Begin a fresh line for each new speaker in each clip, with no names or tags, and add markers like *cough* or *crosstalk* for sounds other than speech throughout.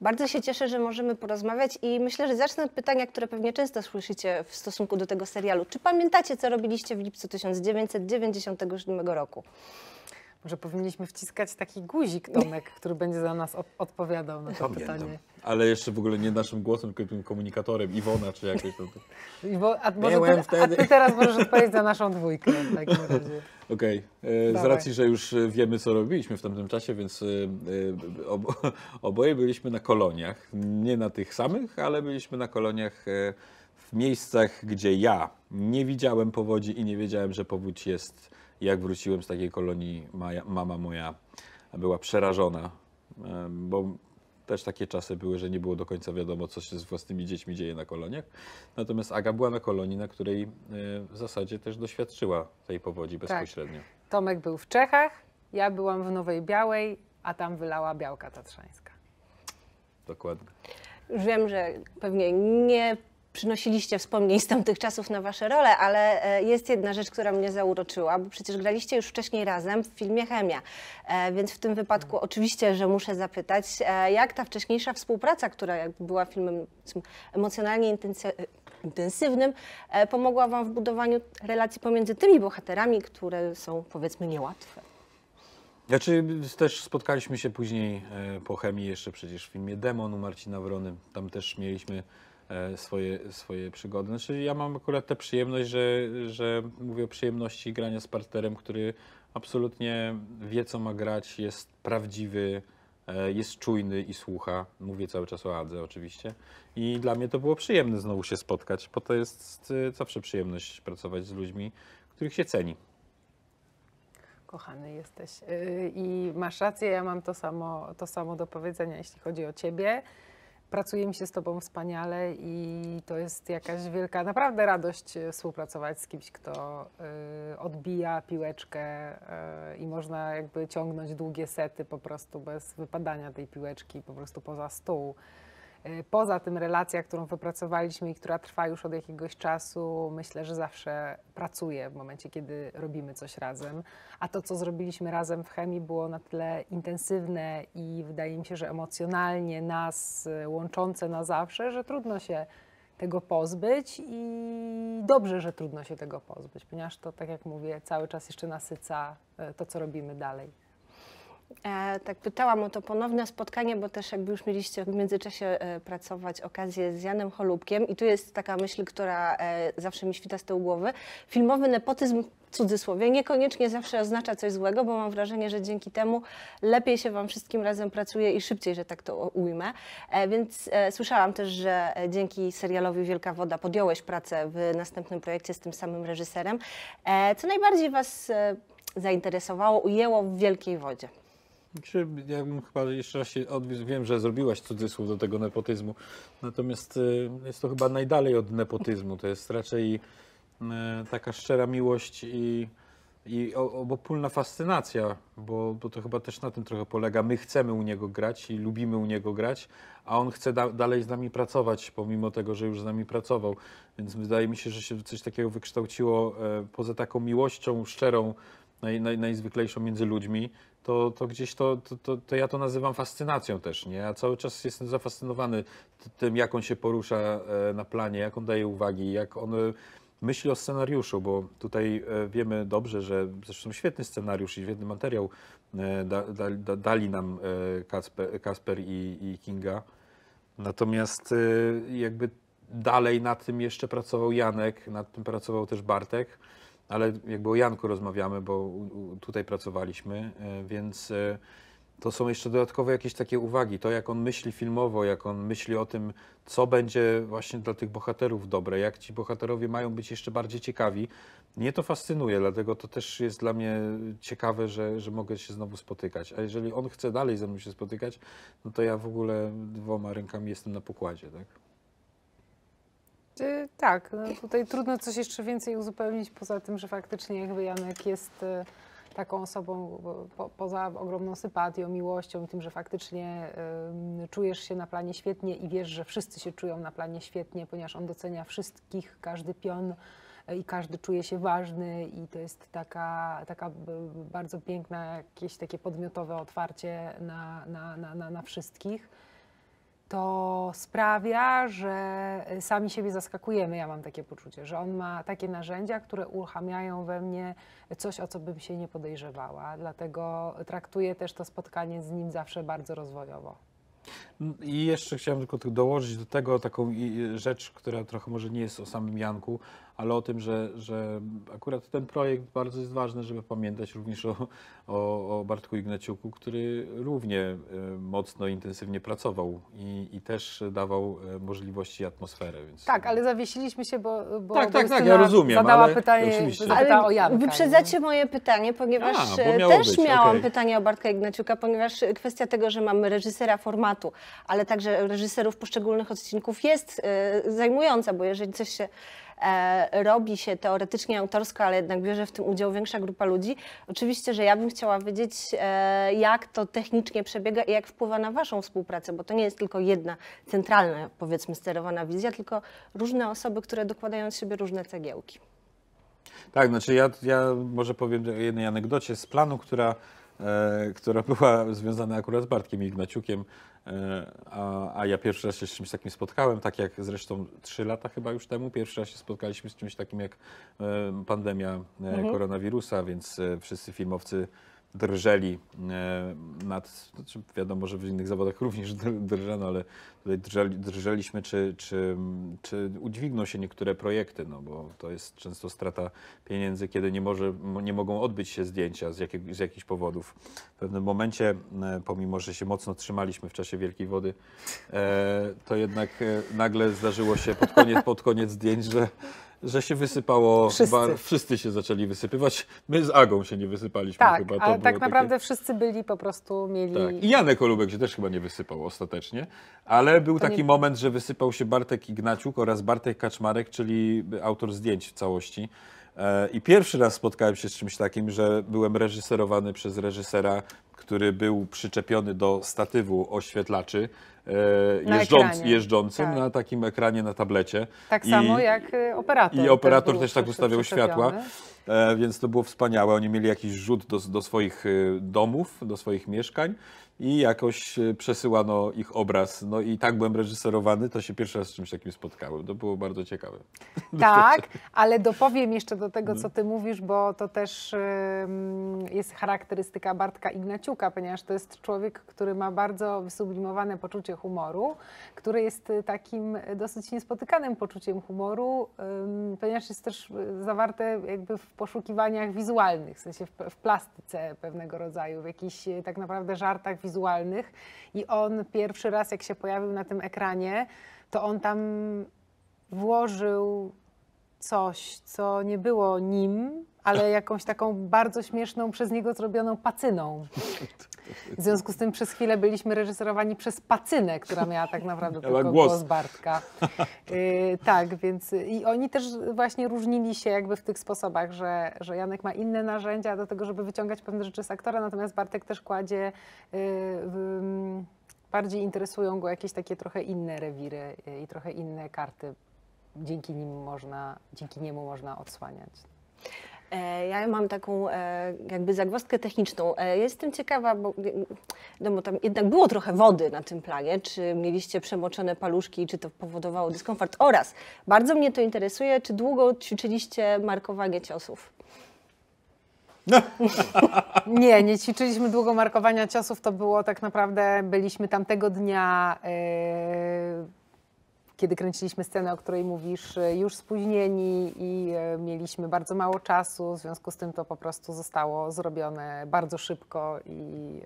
Bardzo się cieszę, że możemy porozmawiać i myślę, że zacznę od pytania, które pewnie często słyszycie w stosunku do tego serialu. Czy pamiętacie, co robiliście w lipcu 1997 roku? Może
powinniśmy wciskać taki guzik, Tomek, *laughs* który będzie za nas odpowiadał na to
Pamiętam. pytanie. Ale jeszcze w ogóle nie naszym głosem, tylko tym komunikatorem, Iwona czy jakoś tam. Iwo, a, może a ty teraz możesz odpowiedzieć za naszą dwójkę tak *laughs* Okej, okay. E, z racji, że już e, wiemy, co robiliśmy w tamtym czasie, więc e, *laughs* oboje byliśmy na koloniach. Nie na tych samych, ale byliśmy na koloniach w miejscach, gdzie ja nie widziałem powodzi i nie wiedziałem, że powódź jest jak wróciłem z takiej kolonii, mama moja była przerażona, bo też takie czasy były, że nie było do końca wiadomo, co się z własnymi dziećmi dzieje na koloniach. Natomiast Aga była na kolonii, na której e, w zasadzie też doświadczyła tej powodzi tak. bezpośrednio. Tak.
Tomek był w Czechach, ja byłam w Nowej Białej, a tam wylała białka tatrzańska.
Dokładnie.
Wiem, że pewnie nie przynosiliście wspomnień z tamtych czasów na wasze role, ale e, jest jedna rzecz, która mnie zauroczyła, bo przecież graliście już wcześniej razem w filmie Chemia, e, więc w tym wypadku oczywiście, że muszę zapytać, e, jak ta wcześniejsza współpraca, która była filmem emocjonalnie intensywnym, pomogła wam w budowaniu relacji pomiędzy tymi bohaterami, które są powiedzmy niełatwe?
Znaczy też spotkaliśmy się później po Chemii jeszcze przecież w filmie Demon u Marcina Wrony, tam też mieliśmy E, swoje, swoje przygody. Znaczy ja mam akurat tę przyjemność, że, że mówię o przyjemności grania z partnerem, który absolutnie wie, co ma grać, jest prawdziwy, e, jest czujny i słucha. Mówię cały czas o Adze oczywiście. I dla mnie to było przyjemne znowu się spotkać, bo to jest e, zawsze przyjemność pracować z ludźmi, których się ceni
kochany jesteś. Y, I masz rację, ja mam to samo, to samo do powiedzenia, jeśli chodzi o ciebie pracuje mi się z Tobą wspaniale i to jest jakaś wielka, naprawdę radość e, współpracować z kimś, kto e, odbija piłeczkę e, i można jakby ciągnąć długie sety po prostu bez wypadania tej piłeczki po prostu poza stół. E, poza tym relacja, którą wypracowaliśmy i która trwa już od jakiegoś czasu, myślę, że zawsze pracuje w momencie, kiedy robimy coś razem. A to, co zrobiliśmy razem w chemii, było na tyle intensywne i wydaje mi się, że emocjonalnie nas e, łączące na zawsze, że trudno się tego pozbyć i dobrze, że trudno się tego pozbyć, ponieważ to, tak jak mówię, cały czas jeszcze nasyca e, to, co robimy dalej.
E, tak pytałam o to ponowne spotkanie, bo też jakby już mieliście w międzyczasie e, pracować okazję z Janem Holubkiem i tu jest taka myśl, która e, zawsze mi świta z tyłu głowy. Filmowy nepotyzm w cudzysłowie niekoniecznie zawsze oznacza coś złego, bo mam wrażenie, że dzięki temu lepiej się Wam wszystkim razem pracuje i szybciej, że tak to ujmę. Więc słyszałam też, że dzięki serialowi Wielka Woda podjąłeś pracę w następnym projekcie z tym samym reżyserem. Co najbardziej Was zainteresowało, ujęło w Wielkiej Wodzie?
Czy ja bym chyba jeszcze raz się Wiem, że zrobiłaś cudzysłów do tego nepotyzmu. Natomiast y, jest to chyba najdalej od nepotyzmu. To jest raczej y, taka szczera miłość i, i obopólna fascynacja, bo, bo to chyba też na tym trochę polega. My chcemy u niego grać i lubimy u niego grać, a on chce da dalej z nami pracować, pomimo tego, że już z nami pracował. Więc wydaje mi się, że się coś takiego wykształciło e, poza taką miłością szczerą, naj, naj, najzwyklejszą między ludźmi to, to gdzieś to, to, to, ja to nazywam fascynacją też, nie? Ja cały czas jestem zafascynowany tym, jak on się porusza e, na planie, jak on daje uwagi, jak on e, myśli o scenariuszu, bo tutaj e, wiemy dobrze, że zresztą świetny scenariusz i świetny materiał da, da, da, dali nam Kasper, Kasper i, i Kinga. Natomiast jakby dalej nad tym jeszcze pracował Janek, nad tym pracował też Bartek ale jakby o Janku rozmawiamy, bo tutaj pracowaliśmy, e, więc e, to są jeszcze dodatkowe jakieś takie uwagi. To, jak on myśli filmowo, jak on myśli o tym, co będzie właśnie dla tych bohaterów dobre, jak ci bohaterowie mają być jeszcze bardziej ciekawi. Mnie to fascynuje, dlatego to też jest dla mnie ciekawe, że, że mogę się znowu spotykać. A jeżeli on chce dalej ze mną się spotykać, no to ja w ogóle dwoma rękami jestem na pokładzie. Tak?
Tak, no tutaj trudno coś jeszcze więcej uzupełnić, poza tym, że faktycznie jakby Janek jest y, taką osobą po, poza ogromną sympatią, miłością i tym, że faktycznie y, czujesz się na planie świetnie i wiesz, że wszyscy się czują na planie świetnie, ponieważ on docenia wszystkich, każdy pion y, i każdy czuje się ważny i to jest taka, taka bardzo piękna, jakieś takie podmiotowe otwarcie na, na, na, na, na wszystkich to sprawia, że y, sami siebie zaskakujemy. Ja mam takie poczucie, że on ma takie narzędzia, które uruchamiają we mnie coś, o co bym się nie podejrzewała. Dlatego traktuję też to spotkanie z nim zawsze bardzo rozwojowo.
I jeszcze chciałem tylko dołożyć do tego taką rzecz, która trochę może nie jest o samym Janku, ale o tym, że, że akurat ten projekt bardzo jest ważny, żeby pamiętać również o, o, o Bartku Ignaciuku, który równie e, mocno, intensywnie pracował i, i też dawał e, możliwości i atmosferę. Więc...
Tak, ale zawiesiliśmy się, bo, bo tak, tak, tak, ja rozumiem, zadała ale, pytanie ale o Janka. Wyprzedzacie nie? moje pytanie, ponieważ A, e, też być, miałam okay. pytanie o Bartka Ignaciuka, ponieważ kwestia tego, że mamy reżysera formatu, ale także reżyserów poszczególnych odcinków jest y, zajmująca, bo jeżeli coś się E, robi się teoretycznie autorsko, ale jednak bierze w tym udział większa grupa ludzi. Oczywiście, że ja bym chciała wiedzieć, e, jak to technicznie przebiega i jak wpływa na Waszą współpracę, bo to nie jest tylko jedna centralna, powiedzmy, sterowana wizja, tylko różne osoby, które dokładają z siebie różne cegiełki.
Tak, znaczy ja, ja może powiem o jednej anegdocie z planu, która, e, która była związana akurat z Bartkiem Ignaciukiem, E, a, a, ja pierwszy raz się z czymś takim spotkałem, tak jak zresztą trzy lata chyba już temu, pierwszy raz się spotkaliśmy z czymś takim jak e, pandemia e, mhm. koronawirusa, więc wszyscy filmowcy drżeli e, nad, znaczy wiadomo, że w innych zawodach również drżano, ale tutaj drżeli, drżeliśmy, czy, czy, czy udźwigną się niektóre projekty, no bo to jest często strata pieniędzy, kiedy nie, może, nie mogą odbyć się zdjęcia z, z jakichś powodów. W pewnym momencie, e, pomimo, że się mocno trzymaliśmy w czasie Wielkiej Wody, e, to jednak nagle zdarzyło się pod koniec, pod koniec zdjęć, że że się wysypało, wszyscy. Chyba, wszyscy się zaczęli wysypywać. My z Agą się nie wysypaliśmy tak, chyba. To ale tak naprawdę
wszyscy byli po prostu, mieli... Tak. I
Janek Olubek się też chyba nie wysypał ostatecznie, ale był to taki nie... moment, że wysypał się Bartek Ignaciuk oraz Bartek Kaczmarek, czyli autor zdjęć w całości. E, I pierwszy raz spotkałem się z czymś takim, że byłem reżyserowany przez reżysera, który był przyczepiony do statywu oświetlaczy, E, jeżdżąc, na jeżdżącym tak. na takim ekranie na tablecie. Tak I, samo jak e, operator. I operator też, tak ustawiał światła. E, więc to było wspaniałe. Oni mieli jakiś rzut do, do swoich domów, do swoich mieszkań i jakoś przesyłano ich obraz. No i tak byłem reżyserowany, to się pierwszy raz z czymś takim spotkałem. To było bardzo ciekawe. *laughs* Tak,
ale dopowiem jeszcze do tego, mhm. co ty mówisz, bo to też jest charakterystyka Bartka Ignaciuka, ponieważ to jest człowiek, który ma bardzo wysublimowane poczucie humoru, który jest y, takim y, dosyć niespotykanym poczuciem humoru, ponieważ jest też y, zawarte jakby w poszukiwaniach wizualnych, w sensie w plastyce pewnego rodzaju, w jakichś tak naprawdę żartach wizualnych. I on pierwszy raz, jak się pojawił na tym ekranie, to on tam włożył coś, co nie było nim, ale jakąś taką bardzo śmieszną przez niego zrobioną pacyną. W związku z tym przez chwilę byliśmy reżyserowani przez pacynę, która miała tak naprawdę miała tylko głos, głos Bartka. Y, tak, więc i oni też właśnie różnili się jakby w tych sposobach, że, że Janek ma inne narzędzia do tego, żeby wyciągać pewne rzeczy z aktora, natomiast Bartek też kładzie y, mm, bardziej interesują go jakieś takie trochę inne rewiry y, i trochę inne karty. Dzięki nim można, dzięki niemu
można odsłaniać. E, ja mam taką e, jakby zagwozdkę techniczną. E, jestem ciekawa, bo, no bo tam jednak było trochę wody na tym planie. Czy mieliście przemoczone paluszki i czy to powodowało dyskomfort? Oraz bardzo mnie to interesuje, czy długo ćwiczyliście markowanie ciosów?
No. *laughs* nie, nie ćwiczyliśmy długo markowania ciosów. To było tak naprawdę, byliśmy tamtego dnia. Yy kiedy kręciliśmy scenę, o której mówisz, y, już spóźnieni i y, mieliśmy bardzo mało czasu, w związku z tym to po prostu zostało zrobione bardzo szybko i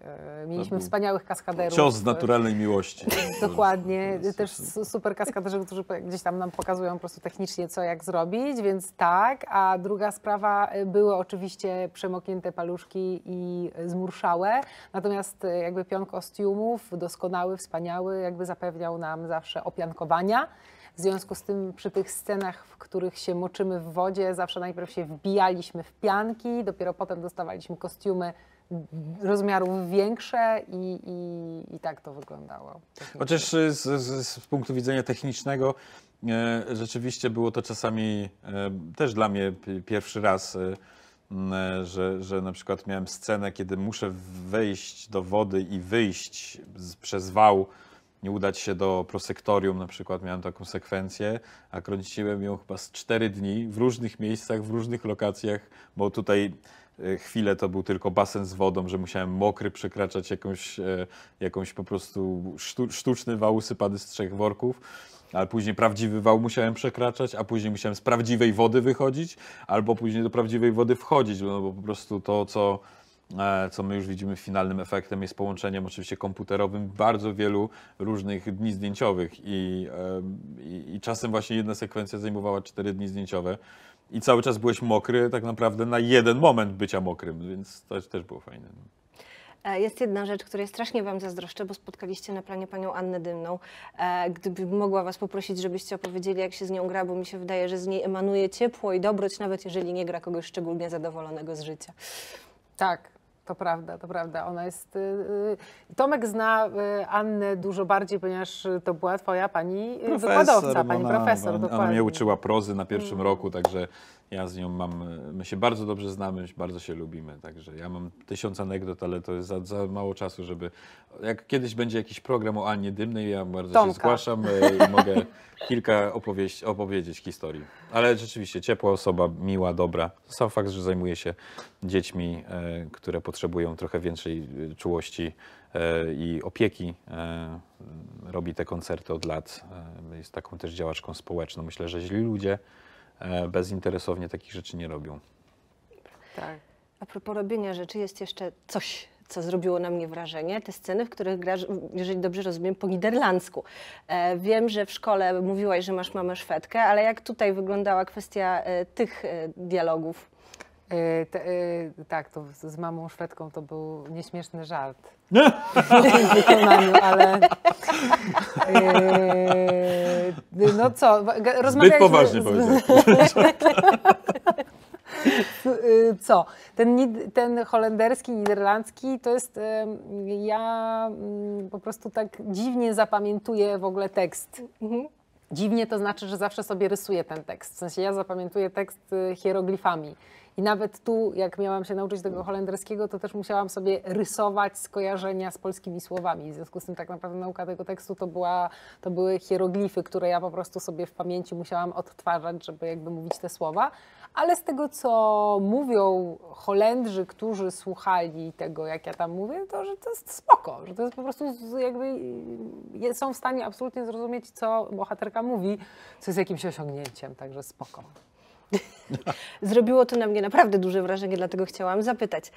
y, mieliśmy wspaniałych kaskaderów. Cios z naturalnej
miłości. *laughs*
Dokładnie, też super kaskaderzy, którzy gdzieś tam nam pokazują po prostu technicznie, co jak zrobić, więc tak. A druga sprawa były oczywiście przemoknięte paluszki i zmurszałe, natomiast jakby pion kostiumów, doskonały, wspaniały, jakby zapewniał nam zawsze opiankowania w związku z tym przy tych scenach, w których się moczymy w wodzie, zawsze najpierw się wbijaliśmy w pianki, dopiero potem dostawaliśmy kostiumy rozmiarów większe i, i, i tak to wyglądało.
Chociaż y, z, z, z punktu widzenia technicznego e, rzeczywiście było to czasami e, też dla mnie pierwszy raz. E, e, że, że na przykład miałem scenę, kiedy muszę wejść do wody i wyjść z, przez wał nie udać się do prosektorium, na przykład miałem taką sekwencję, a kręciłem ją chyba z 4 dni w różnych miejscach, w różnych lokacjach, bo tutaj e, chwilę to był tylko basen z wodą, że musiałem mokry przekraczać jakąś, e, jakąś po prostu sztuczny wał usypany z trzech worków ale później prawdziwy wał musiałem przekraczać, a później musiałem z prawdziwej wody wychodzić, albo później do prawdziwej wody wchodzić, no bo po prostu to, co E, co my już widzimy finalnym efektem, jest połączeniem oczywiście komputerowym bardzo wielu różnych dni zdjęciowych i, i, czasem właśnie jedna sekwencja zajmowała cztery dni zdjęciowe i cały czas byłeś mokry tak naprawdę na jeden moment bycia mokrym, więc to też było fajne.
E, jest jedna rzecz, której strasznie Wam zazdroszczę, bo spotkaliście na planie Panią Annę Dymną. E, gdybym mogła Was poprosić, żebyście opowiedzieli, jak się z nią gra, bo mi się wydaje, że z niej emanuje ciepło i dobroć, nawet jeżeli nie gra kogoś szczególnie zadowolonego z życia. Tak, to prawda,
to prawda. Ona jest. Y, y, Tomek zna y, Annę dużo bardziej, ponieważ to była twoja pani profesor, wykładowca, pani ona, profesor. Ona, ona mnie
uczyła prozy na pierwszym mm. roku, także ja z nią mam, my się bardzo dobrze znamy, bardzo się lubimy, także ja mam tysiąc anegdot, ale to jest za, za mało czasu, żeby... Jak kiedyś będzie jakiś program o Annie Dymnej, ja bardzo Tomka. się zgłaszam e, i *laughs* mogę kilka opowieść, opowiedzieć historii. Ale rzeczywiście, ciepła osoba, miła, dobra. Sam fakt, że zajmuje się dziećmi, e, które potrzebują trochę więcej e, czułości i opieki. Robi te koncerty od lat. Jest taką też działaczką społeczną. Myślę, że źli ludzie E, bezinteresownie takich rzeczy nie robią.
Tak. A propos robienia rzeczy, jest jeszcze coś, co zrobiło na mnie wrażenie. Te sceny, w których grasz, jeżeli dobrze rozumiem, po niderlandzku. E, wiem, że w szkole mówiłaś, że masz mamę Szwedkę, ale jak tutaj wyglądała kwestia e, tych e, dialogów? E, te, e, tak, to z, mamą Szwedką to
był nieśmieszny żart w wykonaniu, ale e, no co, rozmawialiśmy... Zbyt poważnie *laughs* co? Ten, ten holenderski, niderlandzki to jest. Ja mm, po prostu tak dziwnie zapamiętuję w ogóle tekst. Mhm. Dziwnie to znaczy, że zawsze sobie rysuję ten tekst. W sensie ja zapamiętuję tekst hieroglifami. I nawet tu, jak miałam się nauczyć tego holenderskiego, to też musiałam sobie rysować skojarzenia z polskimi słowami. W związku z tym tak naprawdę nauka tego tekstu to, była, to były hieroglify, które ja po prostu sobie w pamięci musiałam odtwarzać, żeby jakby mówić te słowa. Ale z tego, co mówią Holendrzy, którzy słuchali tego, jak ja tam mówię, to że to jest spoko, że to jest po prostu jakby są w stanie
absolutnie zrozumieć, co bohaterka mówi, co jest jakimś osiągnięciem, także spoko. *laughs* Zrobiło to na mnie naprawdę duże wrażenie, dlatego chciałam zapytać.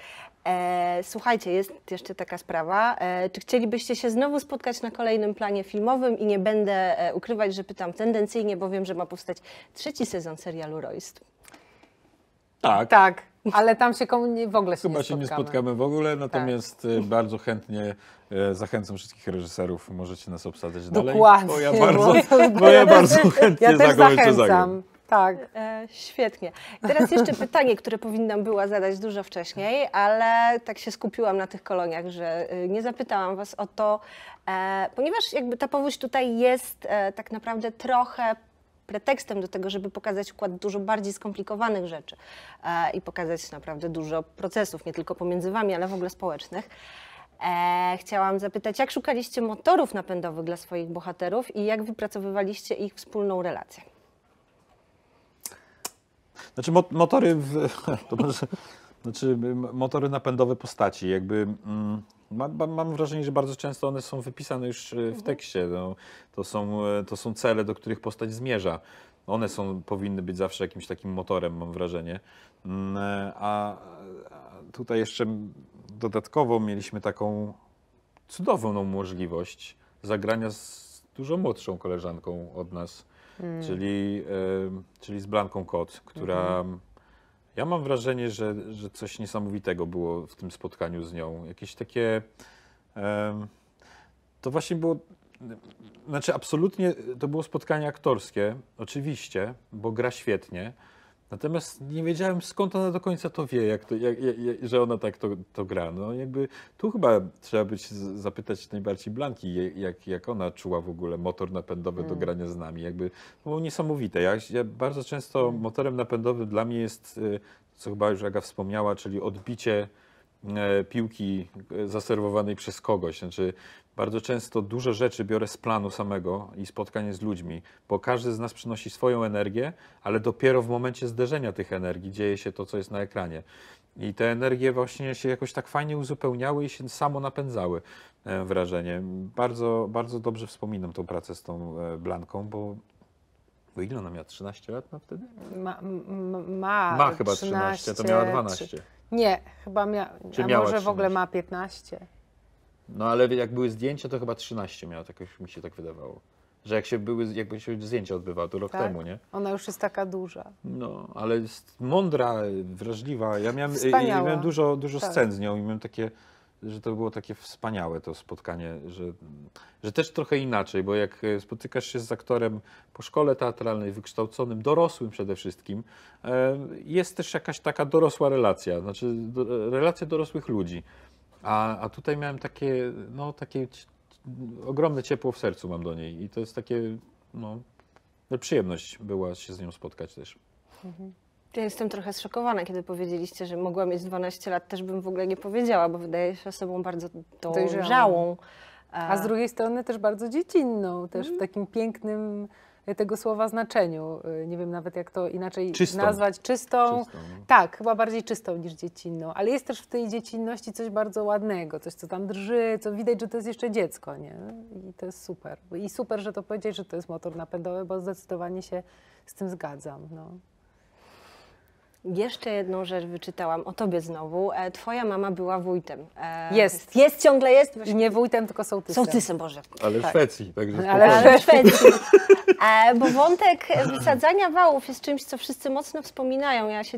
E, słuchajcie, jest jeszcze taka sprawa. E, czy chcielibyście się znowu spotkać na kolejnym planie filmowym? I nie będę e, ukrywać, że pytam tendencyjnie, bo wiem, że ma powstać trzeci sezon serialu Royst.
Tak. Tak, ale
tam się w ogóle się Chyba nie się nie spotkamy
w ogóle, natomiast tak. E, bardzo chętnie e, zachęcam wszystkich reżyserów, możecie nas obsadzać Dokładnie. dalej. Dokładnie. Bo ja bardzo, bo ja bardzo *laughs* chętnie ja zagończę zachęcam.
Tak. E, świetnie. I teraz jeszcze *laughs* pytanie, które powinnam była zadać dużo wcześniej, ale tak się skupiłam na tych koloniach, że y, nie zapytałam Was o to, e, ponieważ jakby ta powódź tutaj jest e, tak naprawdę trochę pretekstem do tego, żeby pokazać układ dużo bardziej skomplikowanych rzeczy e, i pokazać naprawdę dużo procesów, nie tylko pomiędzy Wami, ale w ogóle społecznych. E, chciałam zapytać, jak szukaliście motorów napędowych dla swoich bohaterów i jak wypracowywaliście ich wspólną relację?
Znaczy motory, w, *laughs* to może, znaczy motory napędowe postaci, jakby mm, mam, mam, wrażenie, że bardzo często one są wypisane już e, w mhm. tekście. No, to, są, e, to są cele, do których postać zmierza. One są, powinny być zawsze jakimś takim motorem, mam wrażenie. Mm, e, a tutaj jeszcze dodatkowo mieliśmy taką cudowną możliwość zagrania z dużo młodszą koleżanką od nas hmm. czyli, y, czyli z Blanką Kot, która. Hmm. Ja mam wrażenie, że, że coś niesamowitego było w tym spotkaniu z nią. Jakieś takie. Y, to właśnie było. Znaczy, absolutnie to było spotkanie aktorskie, oczywiście, bo gra świetnie Natomiast nie wiedziałem skąd ona do końca to wie, jak to, jak, jak, że ona tak to, to, gra. No jakby tu chyba trzeba być zapytać najbardziej Blanki, jak, jak ona czuła w ogóle motor napędowy do mm. grania z nami. Jakby to było niesamowite. Ja, ja bardzo często mm. motorem napędowym dla mnie jest, y, co chyba już Aga wspomniała, czyli odbicie E, piłki e, zaserwowanej przez kogoś. Znaczy, bardzo często dużo rzeczy biorę z planu samego i spotkanie z ludźmi, bo każdy z nas przynosi swoją energię, ale dopiero w momencie zderzenia tych energii dzieje się to, co jest na ekranie. I te energie właśnie się jakoś tak fajnie uzupełniały i się samo napędzały, e, wrażenie. Bardzo, bardzo dobrze wspominam tą pracę z tą Blanką, bo bo ile ona miała? 13 lat ma wtedy?
Ma, ma, ma chyba 13, 13, to miała 12. 3. Nie, chyba miała. Czy a miała może 13? w ogóle ma 15.
No ale jak były zdjęcia, to chyba 13 miała, tak mi się tak wydawało. Że jak się były, jakby się zdjęcia odbywały, to rok tak? temu, nie?
Ona już jest taka duża.
No, ale jest mądra, wrażliwa. Ja miałem, miałem dużo, dużo tak. scen z nią i miałem takie że to było takie wspaniałe to spotkanie, że, że też trochę inaczej, bo jak e, spotykasz się z aktorem po szkole teatralnej, wykształconym, dorosłym przede wszystkim, e, jest też jakaś taka dorosła relacja, znaczy relacja dorosłych ludzi. A, a tutaj miałem takie, no, takie ogromne ciepło w sercu mam do niej i to jest takie, no, przyjemność była się z nią spotkać też. Mhm.
Ja jestem trochę zszokowana, kiedy powiedzieliście, że mogła mieć 12 lat, też bym w ogóle nie powiedziała, bo wydaje się osobą bardzo dojrzałą. A z drugiej strony też bardzo dziecinną, też
w mhm. takim pięknym e, tego słowa znaczeniu. E, nie wiem nawet, jak to inaczej czystą. nazwać. Czystą. czystą. No. Tak, chyba bardziej czystą niż dziecinną. Ale jest też w tej dziecinności coś bardzo ładnego, coś, co tam drży, co widać, że to jest jeszcze dziecko, nie? I to jest super. I super, że
to powiedzieć, że to jest motor napędowy, bo zdecydowanie się z tym zgadzam. No. Jeszcze jedną rzecz wyczytałam o tobie znowu. E, twoja mama była wójtem. E, jest. Jest, ciągle jest. Nie wójtem, tylko sołtysem. Sołtysem, Boże.
Ale w tak. Szwecji. Także Ale, ale w Szwecji.
*laughs* E, bo wątek wysadzania wałów jest czymś, co wszyscy mocno wspominają. Ja się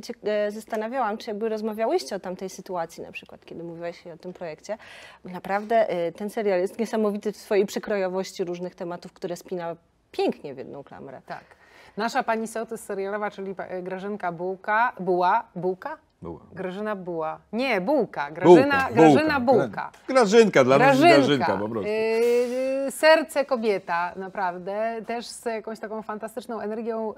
zastanawiałam, czy jakby rozmawiałyście o tamtej sytuacji na przykład, kiedy mówiłaś o tym projekcie. Naprawdę ten serial jest niesamowity w swojej przekrojowości różnych tematów, które spina pięknie w jedną klamrę. Tak. Nasza pani sołtys serialowa, czyli e, Grażynka
Bułka, była, Bułka? Była. Grażyna Buła. Nie, Bułka. Grażyna Bułka. Grażyna Bułka.
Grażynka, dla Grażynka. nas Grażynka po prostu.
Yy, serce kobieta, naprawdę, też z jakąś taką fantastyczną energią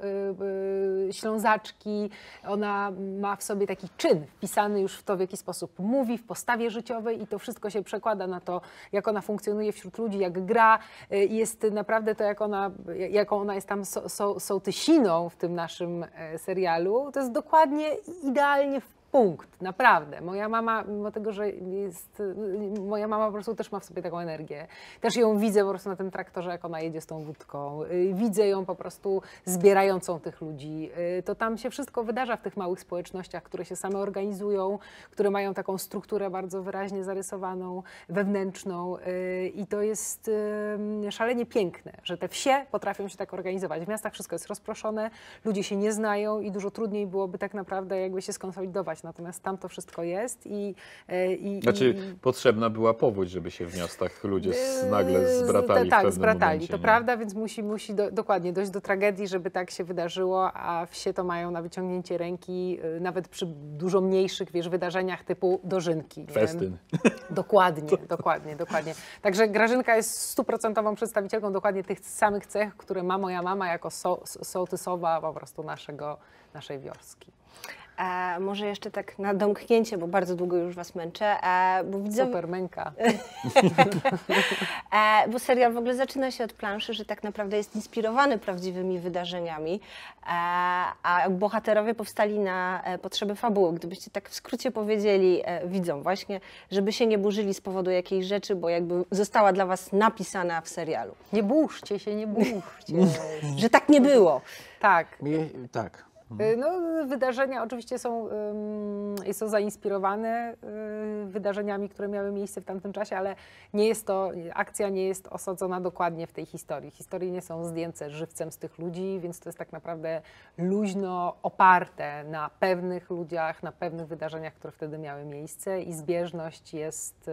yy, ślązaczki. Ona ma w sobie taki czyn wpisany już w to, w jaki sposób mówi, w postawie życiowej i to wszystko się przekłada na to, jak ona funkcjonuje wśród ludzi, jak gra. Yy, jest naprawdę to, jak ona, y, jaką ona jest tam so, so, sołtysiną w tym naszym e, serialu. To jest dokładnie, idealnie w punkt, naprawdę. Moja mama, mimo tego, że jest, moja mama po prostu też ma w sobie taką energię. Też ją widzę po prostu na tym traktorze, jak ona jedzie z tą wódką. Y, widzę ją po prostu zbierającą tych ludzi. Y, to tam się wszystko wydarza w tych małych społecznościach, które się same organizują, które mają taką strukturę bardzo wyraźnie zarysowaną, wewnętrzną y, i to jest szalenie piękne, że te wsie potrafią się tak organizować. W miastach wszystko jest rozproszone, ludzie się nie znają i dużo trudniej byłoby tak naprawdę jakby się skonsolidować Natomiast tam to wszystko jest i. E, i znaczy,
i, potrzebna była powódź, żeby się w miastach ludzie z, e, nagle zbratali. Tak, zbratali, momencie, to nie? No. prawda,
więc musi, musi do, dokładnie dojść do tragedii, żeby tak się wydarzyło, a wsie to mają na wyciągnięcie ręki, e, nawet przy dużo mniejszych wiesz, wydarzeniach typu dożynki. Festyn. *laughs* Dokładnie, dokładnie, dokładnie. Także Grażynka jest stuprocentową przedstawicielką dokładnie tych samych cech, które ma moja mama jako so, sołtysowa po prostu naszego, naszej wioski.
E, może jeszcze tak na domknięcie, bo bardzo długo już Was męczę. E, bo widzę... Super męka. *laughs* e, bo serial w ogóle zaczyna się od planszy, że tak naprawdę jest inspirowany prawdziwymi wydarzeniami, e, a bohaterowie powstali na e, potrzeby fabuły. Gdybyście tak w skrócie powiedzieli e, widzom właśnie, żeby się nie burzyli z powodu jakiejś rzeczy, bo jakby została dla Was napisana w serialu. Nie burzcie się, nie burzcie.
*laughs* że tak nie było. Tak. tak. Mhm. Y, no, wydarzenia oczywiście są, y, są zainspirowane y, wydarzeniami, które miały miejsce w tamtym czasie, ale nie jest to, akcja nie jest osadzona dokładnie w tej historii. Historie nie są zdjęte żywcem z tych ludzi, więc to jest tak naprawdę luźno oparte na pewnych ludziach, na pewnych wydarzeniach, które wtedy miały miejsce i zbieżność jest...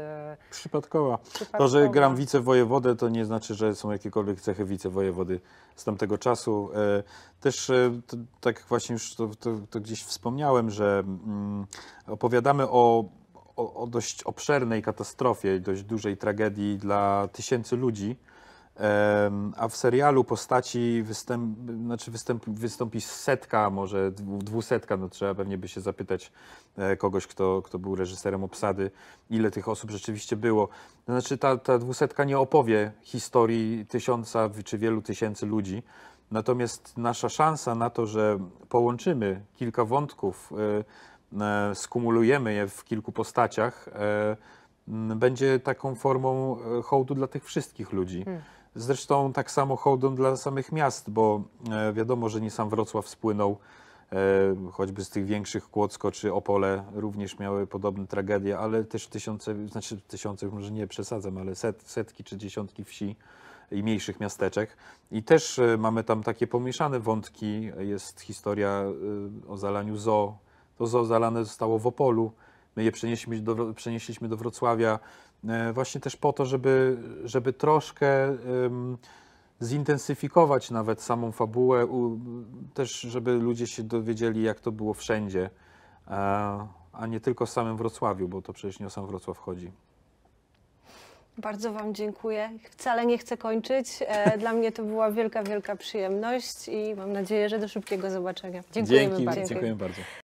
przypadkowa. przypadkowa. To, że gram wicewojewodę, to nie znaczy, że są jakiekolwiek cechy wicewojewody z tamtego czasu. E, też e, tak właśnie właśnie już to, to, to gdzieś wspomniałem, że mm, opowiadamy o, o, o, dość obszernej katastrofie, dość dużej tragedii dla tysięcy ludzi. Um, a w serialu postaci występ, znaczy występ, wystąpi setka, może dwusetka, no trzeba pewnie by się zapytać e, kogoś, kto, kto był reżyserem obsady, ile tych osób rzeczywiście było. Znaczy ta, ta dwusetka nie opowie historii tysiąca czy wielu tysięcy ludzi. Natomiast nasza szansa na to, że połączymy kilka wątków, e, e, skumulujemy je w kilku postaciach, e, będzie taką formą hołdu dla tych wszystkich ludzi. Hmm. Zresztą tak samo hołdem dla samych miast, bo wiadomo, że nie sam Wrocław spłynął, choćby z tych większych Kłodzko czy Opole również miały podobne tragedie, ale też tysiące, znaczy tysiące, może nie przesadzam, ale set, setki czy dziesiątki wsi i mniejszych miasteczek. I też e, mamy tam takie pomieszane wątki. Jest historia e, o zalaniu zoo. To zoo zalane zostało w Opolu. My je przenieśliśmy do, przenieśliśmy do Wrocławia e, właśnie też po to, żeby, żeby troszkę zintensyfikować nawet samą fabułę, też żeby ludzie się dowiedzieli, jak to było wszędzie, a nie tylko w samym Wrocławiu, bo to przecież nie o sam Wrocław chodzi.
Bardzo Wam dziękuję. Wcale nie chcę kończyć. E, *laughs* dla mnie to była wielka, wielka przyjemność i mam nadzieję, że do szybkiego zobaczenia. Dziękuję bardzo. bardzo.